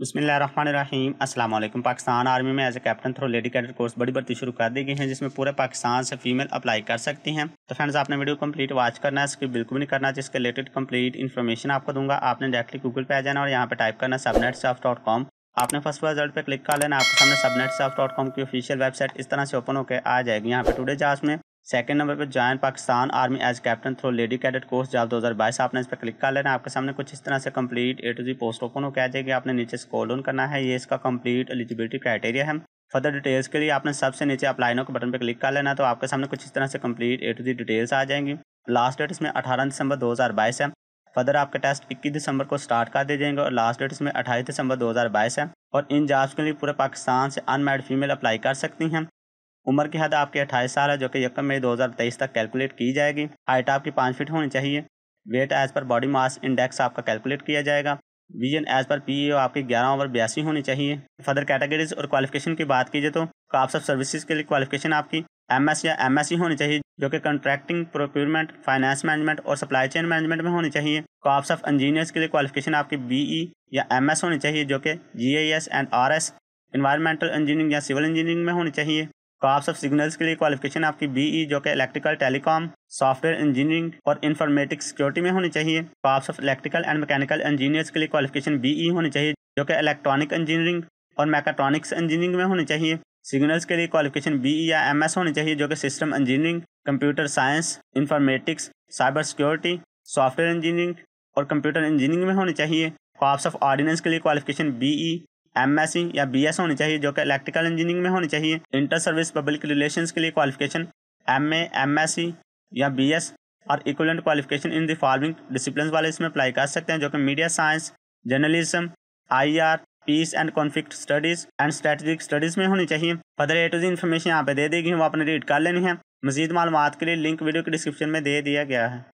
बसमीम अल्लाम पाकिस्तान आर्मी में as a captain through lady cadet course बड़ी भर्ती शुरू कर दी गई है जिसमें पूरे पाकिस्तान से फीमेल अप्लाई कर सकती हैं तो फ्रेंड्स आपने वीडियो कंप्लीट वॉच करना है स्किप बिल्कुल नहीं करना जिसके रिलेटेड कंप्लीट इन्फॉर्मेशन आपको दूंगा आपने डायरेक्टली गूगल पे आ जाना और यहाँ पे टाइप करना सबनेट सॉफ्ट डॉट कॉम आपने फर्स्ट रिजल्ट पर क्लिक कर लेना आपके सामने सबनेट सॉफ्ट डॉट कॉम की ऑफिशियल वेबसाइट इस तरह से ओपन होकर आ जाएगी यहाँ पर टूडे जास में सेकंड नंबर पे join Pakistan army as captain through lady cadet course job 2022 आपने इस पर क्लिक कर लेना आपके सामने कुछ इस तरह से complete A to Z post open हो क्या जाएगी आपने नीचे स्क्रॉल डाउन करना है ये इसका कंप्लीट एलिजिबिलिटी क्राइटेरिया है फर्दर डिटेल्स के लिए आपने सबसे नीचे अपलाइनो के बटन पर क्लिक कर लेना तो आपके सामने कुछ इस तरह से complete A to Z details आ जाएंगी लास्ट डेट इसमें अठारह दिसंबर दो है फर्दर आपके टेस्ट इक्कीस दिसंबर को स्टार्ट कर दिए जाएंगे और लास्ट डेट इसमें अट्ठाईस दिसंबर दो है और इन जॉब्स के लिए पूरे पाकिस्तान से अनमेड फीमेल अप्लाई कर सकती हैं उम्र की हद आपकी अट्ठाईस साल है जो कि यकम मई तेईस तक कैलकुलेट की जाएगी हाइट आपकी पाँच फीट होनी चाहिए weight as per body mass index आपका कैलकुलेट किया जाएगा विजन एज पर पी आपकी ग्यारह ओवर बयासी होनी चाहिए फर्दर कैटेगरीज और क्वालिफिकेशन की बात कीजिए तो काफ्स ऑफ सर्विसेज के लिए क्वालिफिकेशन आपकी एम एस या एम एस सी होनी चाहिए जो कि कॉन्ट्रैक्टिंग प्रोक्यूरमेंट फाइनेंस मैनेजमेंट और सप्लाई चेन मैनेजमेंट में होनी चाहिए काप्स ऑफ इंजीनियर्स के लिए क्वालिफिकेशन आपकी बी ई e या एम एस होनी चाहिए जो कि G I S and R S environmental engineering या सिविल इंजीनियरिंग में होनी चाहिए तो आप सब सिग्नल्स के लिए क्वालिफिकेशन आपकी ई e जो कि इलेक्ट्रिकल टेलीकॉम सॉफ्टवेयर इंजीनियरिंग और इन्फॉर्मेटिक सिक्योरिटी में होनी चाहिए तो आप सब इलेक्ट्रिकल एंड मैकेनिकल इंजीनियर्स के लिए क्वालिफिकेशन ई e होनी चाहिए जो कि इलेक्ट्रॉनिक इंजीनियरिंग और मैकेट्रॉनिक्स इंजीनियरिंग में होनी चाहिए सिग्नल्स के लिए क्वालिफिकेशन ई e या एस होनी चाहिए जो कि system engineering computer science informatics cyber security software engineering और कंप्यूटर इंजीनियरिंग में होनी चाहिए तो आप सब ऑर्डिनेंस के लिए क्वालिफिकेशन ई एम या बी होनी चाहिए जो कि इलेक्ट्रिकल इंजीनियरिंग में होनी चाहिए इंटर सर्विस पब्लिक रिलेशन के लिए क्वालिफिकेशन एम ए या बी और equivalent qualification in the following discipline वाले इसमें अप्लाई कर सकते हैं जो कि media science journalism I R peace and conflict studies and strategic studies में होनी चाहिए further A to Z information यहाँ पे दे देगी वो आपने रीड कर लेनी है मजीद मालूम के लिए लिंक वीडियो के डिस्क्रिप्शन में दे दिया गया है